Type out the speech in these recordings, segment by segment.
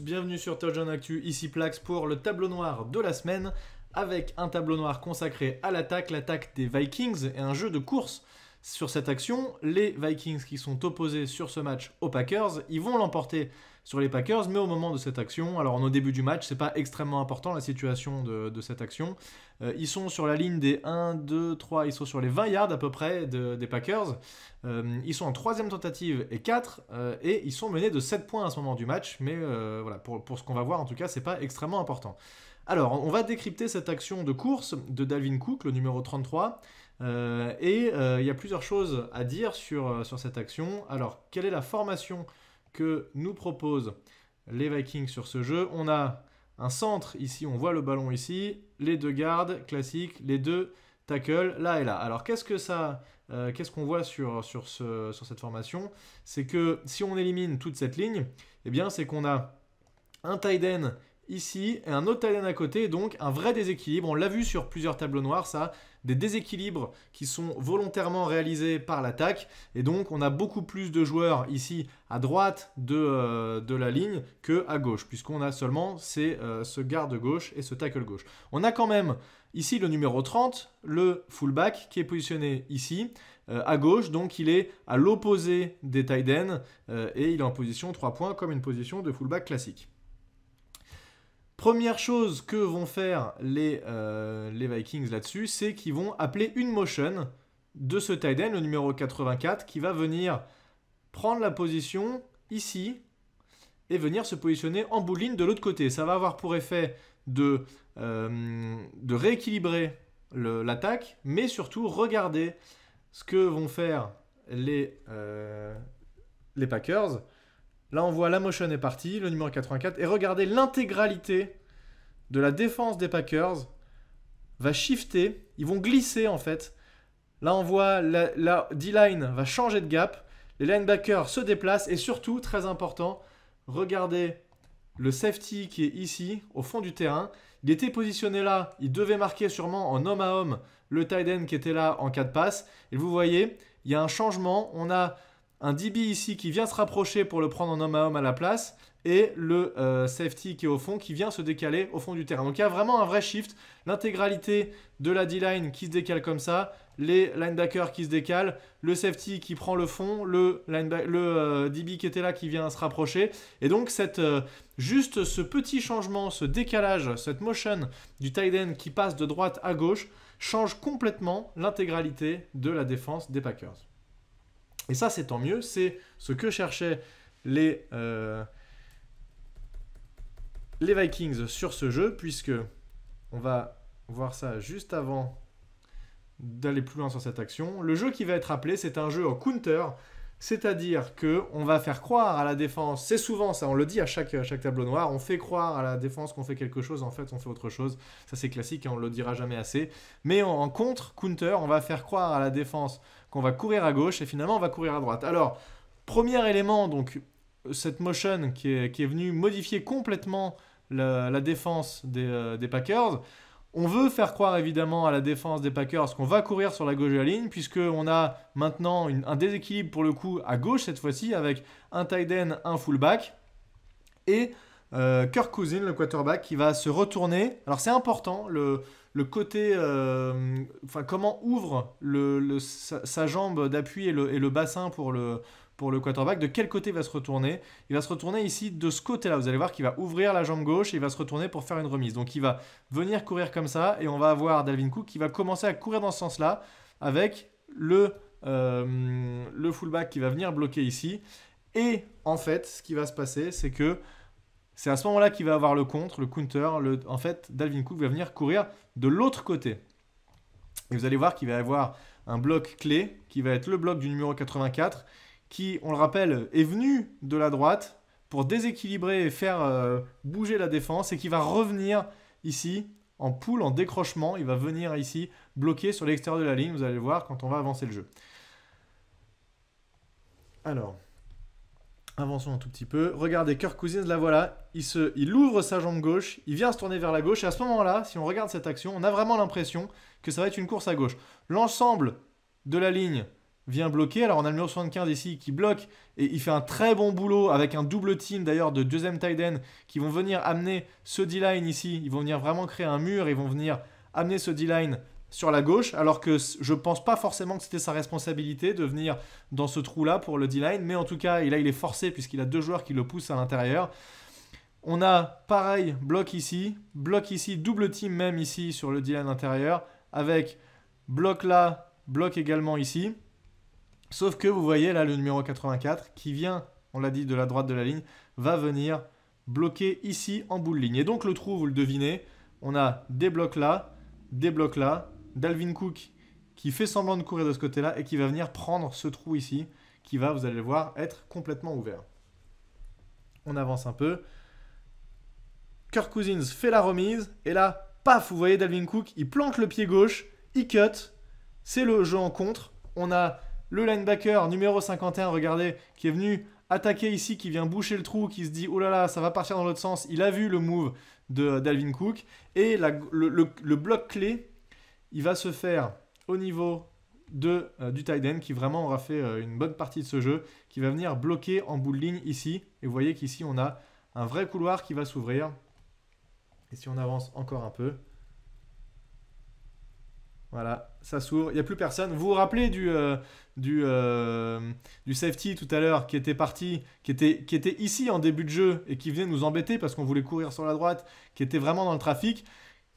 bienvenue sur Touchdown Actu, ici Plax pour le tableau noir de la semaine, avec un tableau noir consacré à l'attaque, l'attaque des Vikings et un jeu de course sur cette action. Les Vikings qui sont opposés sur ce match aux Packers, ils vont l'emporter sur les Packers, mais au moment de cette action, alors au début du match, c'est pas extrêmement important la situation de, cette action. Euh, ils sont sur la ligne des 1, 2, 3, ils sont sur les 20 yards à peu près des Packers. Euh, ils sont en troisième tentative et 4, euh, et ils sont menés de 7 points à ce moment du match, mais voilà, pour, pour ce qu'on va voir en tout cas, c'est pas extrêmement important. Alors, on va décrypter cette action de course de Dalvin Cook, le numéro 33. Euh, et euh, il y a plusieurs choses à dire sur, euh, sur cette action. Alors, quelle est la formation que nous proposent les Vikings sur ce jeu On a un centre ici, on voit le ballon ici, les deux gardes classiques, les deux tackles là et là. Alors qu'est-ce qu'on voit sur, cette formation C'est que si on élimine toute cette ligne, eh bien c'est qu'on a un tight end ici et un autre Talion à côté, donc un vrai déséquilibre. On l'a vu sur plusieurs tableaux noirs, ça, des déséquilibres qui sont volontairement réalisés par l'attaque. Et donc, on a beaucoup plus de joueurs ici à droite de, euh, la ligne que à gauche, puisqu'on a seulement ces, euh, ce garde gauche et ce tackle gauche. On a quand même ici le numéro 30, le fullback, qui est positionné ici. Euh, à gauche, donc il est à l'opposé des tight et il est en position 3 points comme une position de fullback classique. Première chose que vont faire euh, les, Vikings là-dessus, c'est qu'ils vont appeler une motion de ce tight end, le numéro 84, qui va venir prendre la position ici et venir se positionner en bouline de l'autre côté. Ça va avoir pour effet de, euh, rééquilibrer l'attaque, mais surtout regarder ce que vont faire les euh, Packers Là, on voit la motion est partie, le numéro 84. Et regardez, l'intégralité de la défense des Packers va shifter. Ils vont glisser, en fait. Là, on voit la, D-line va changer de gap. Les linebackers se déplacent. Et surtout, très important, regardez le safety qui est ici, au fond du terrain. Il était positionné là. Il devait marquer sûrement en homme à homme le tight end qui était là en cas de passe. Et vous voyez, il y a un changement. On a un DB ici qui vient se rapprocher pour le prendre en homme à homme à la place, et le euh, safety qui est au fond, qui vient se décaler au fond du terrain. Donc il y a vraiment un vrai shift, l'intégralité de la D-line qui se décale comme ça, les linebackers qui se décalent, le safety qui prend le fond, le, euh, DB qui était là qui vient se rapprocher. Et donc euh, juste ce petit changement, ce décalage, cette motion du tight end qui passe de droite à gauche, change complètement l'intégralité de la défense des Packers. Et ça, c'est tant mieux, c'est ce que cherchaient euh, les, Vikings sur ce jeu, puisque on va voir ça juste avant d'aller plus loin sur cette action. Le jeu qui va être appelé, c'est un jeu en counter, c'est-à-dire que on va faire croire à la défense, c'est souvent ça, on le dit à chaque, chaque tableau noir, on fait croire à la défense qu'on fait quelque chose, en fait on fait autre chose, ça c'est classique et hein, on le dira jamais assez. Mais en, contre, counter, on va faire croire à la défense qu'on va courir à gauche et finalement on va courir à droite. Alors, premier élément, donc cette motion qui est, qui venue modifier complètement la, défense des, euh, des Packers, on veut faire croire évidemment à la défense des Packers qu'on va courir sur la gauche de la ligne, puisqu'on a maintenant un déséquilibre pour le coup à gauche cette fois-ci, avec un tight end, un fullback, et euh, Kirk Cousin, le quarterback, qui va se retourner. Alors c'est important, le, le côté, euh, enfin comment ouvre le, sa, jambe d'appui et le, bassin pour le, pour le quarterback, de quel côté va se retourner. Il va se retourner ici de ce côté-là. Vous allez voir qu'il va ouvrir la jambe gauche et il va se retourner pour faire une remise. Donc il va venir courir comme ça et on va avoir Dalvin Cook qui va commencer à courir dans ce sens-là avec le, euh, le fullback qui va venir bloquer ici. Et en fait, ce qui va se passer, c'est que c'est à ce moment-là qu'il va avoir le contre, le counter. Le... En fait, Dalvin Cook va venir courir de l'autre côté. Et vous allez voir qu'il va y avoir un bloc clé qui va être le bloc du numéro 84 qui, on le rappelle, est venu de la droite pour déséquilibrer et faire euh, bouger la défense et qui va revenir ici en poule, en décrochement. Il va venir ici bloquer sur l'extérieur de la ligne. Vous allez voir quand on va avancer le jeu. Alors, Avançons un tout petit peu. Regardez, Kirk Cousins, la voilà. Il, se, il ouvre sa jambe gauche, il vient se tourner vers la gauche. Et à ce moment-là, si on regarde cette action, on a vraiment l'impression que ça va être une course à gauche. L'ensemble de la ligne vient bloquer. Alors on a le numéro 75 ici qui bloque et il fait un très bon boulot avec un double team d'ailleurs de deuxième tight end qui vont venir amener ce D-line ici. Ils vont venir vraiment créer un mur, ils vont venir amener ce D-line sur la gauche, alors que je pense pas forcément que c'était sa responsabilité de venir dans ce trou-là pour le D-line, mais en tout cas, il est forcé puisqu'il a deux joueurs qui le poussent à l'intérieur. On a pareil, bloc ici, bloc ici, double team même ici sur le D-line intérieur, avec bloc là, bloc également ici. Sauf que vous voyez là le numéro 84 qui vient, on l'a dit, de la droite de la ligne, va venir bloquer ici en bout de ligne. Et donc le trou, vous le devinez, on a des blocs là, des blocs là, d'Alvin Cook qui fait semblant de courir de ce côté-là et qui va venir prendre ce trou ici, qui va, vous allez le voir, être complètement ouvert. On avance un peu. Kirk Cousins fait la remise, et là, paf, vous voyez Dalvin Cook, il plante le pied gauche, il cut, c'est le jeu en contre. On a le linebacker numéro 51, regardez, qui est venu attaquer ici, qui vient boucher le trou, qui se dit oh là là, ça va partir dans l'autre sens. Il a vu le move de Dalvin Cook et le bloc clé il va se faire au niveau de, euh, du tight qui vraiment aura fait euh, une bonne partie de ce jeu, qui va venir bloquer en bout de ligne ici. Et vous voyez qu'ici, on a un vrai couloir qui va s'ouvrir. Et si on avance encore un peu, voilà, ça s'ouvre, il n'y a plus personne. Vous vous rappelez du, euh, du, safety tout à l'heure qui était parti, qui était, qui était ici en début de jeu et qui venait nous embêter parce qu'on voulait courir sur la droite, qui était vraiment dans le trafic,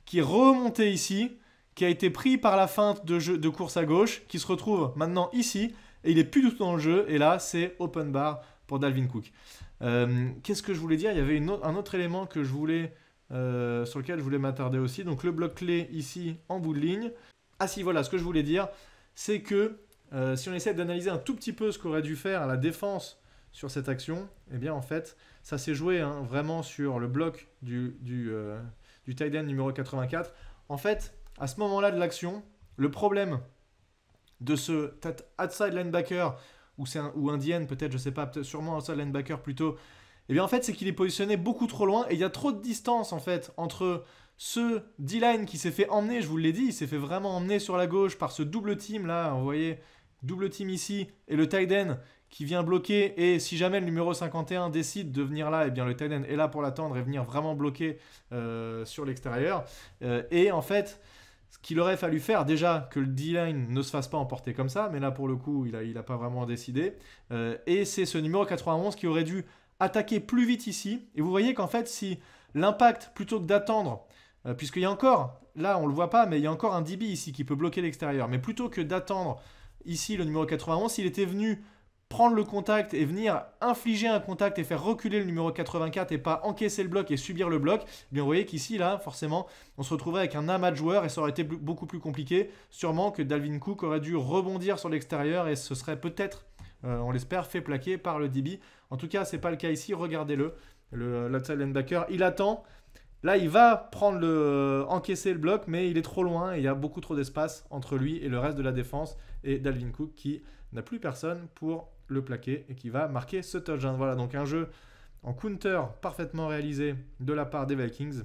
qui remontait ici qui a été pris par la feinte de, jeu, de course à gauche, qui se retrouve maintenant ici, et il est plus du tout dans le jeu, et là c'est open bar pour Dalvin Cook. Euh, qu'est-ce que je voulais dire Il y avait un autre élément que je voulais, euh, sur lequel je voulais m'attarder aussi, donc le bloc clé ici en bout de ligne. Ah si, voilà, ce que je voulais dire, c'est que euh, si on essaie d'analyser un tout petit peu ce qu'aurait dû faire la défense sur cette action, eh bien en fait, ça s'est joué hein, vraiment sur le bloc du, du, du numéro 84. En fait, à ce moment-là de l'action, le problème de ce outside linebacker, ou, un, ou Indienne peut-être, je sais pas, sûrement outside linebacker plutôt, eh bien en fait c'est qu'il est positionné beaucoup trop loin et il y a trop de distance en fait entre ce D-line qui s'est fait emmener, je vous l'ai dit, il s'est fait vraiment emmener sur la gauche par ce double team là, vous voyez, double team ici, et le tight end qui vient bloquer, et si jamais le numéro 51 décide de venir là, eh bien le tight end est là pour l'attendre et venir vraiment bloquer euh, sur l'extérieur. Euh, et en fait, ce qu'il aurait fallu faire, déjà, que le D-line ne se fasse pas emporter comme ça, mais là, pour le coup, il n'a a pas vraiment décidé. Euh, et c'est ce numéro 91 qui aurait dû attaquer plus vite ici. Et vous voyez qu'en fait, si l'impact, plutôt que d'attendre, euh, puisqu'il y a encore, là, on ne le voit pas, mais il y a encore un DB ici qui peut bloquer l'extérieur, mais plutôt que d'attendre ici le numéro 91, s'il était venu prendre le contact et venir infliger un contact et faire reculer le numéro 84 et pas encaisser le bloc et subir le bloc, bien vous voyez qu'ici, là, forcément, on se retrouverait avec un amas de joueurs et ça aurait été beaucoup plus compliqué, sûrement que Dalvin Cook aurait dû rebondir sur l'extérieur et ce serait peut-être, euh, on l'espère, fait plaquer par le DB. En tout cas, ce n'est pas le cas ici, regardez-le, le, le il attend, Là, il va prendre le, encaisser le bloc, mais il est trop loin et il y a beaucoup trop d'espace entre lui et le reste de la défense et Dalvin Cook qui n'a plus personne pour le plaqué et qui va marquer ce touchdown. Hein. Voilà donc un jeu en counter parfaitement réalisé de la part des Vikings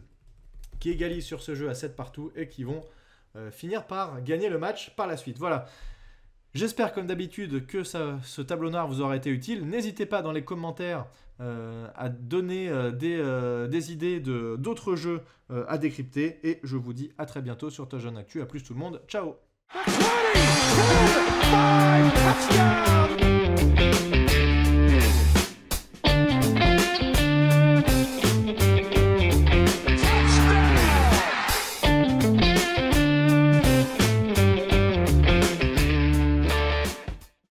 qui égalise sur ce jeu à 7 partout et qui vont euh, finir par gagner le match par la suite. Voilà. J'espère comme d'habitude que ce tableau noir vous aura été utile. N'hésitez pas dans les commentaires euh, à donner euh, des, des, idées d'autres jeux à décrypter. Et je vous dis à très bientôt sur Touchdown Actu. A plus tout le monde. Ciao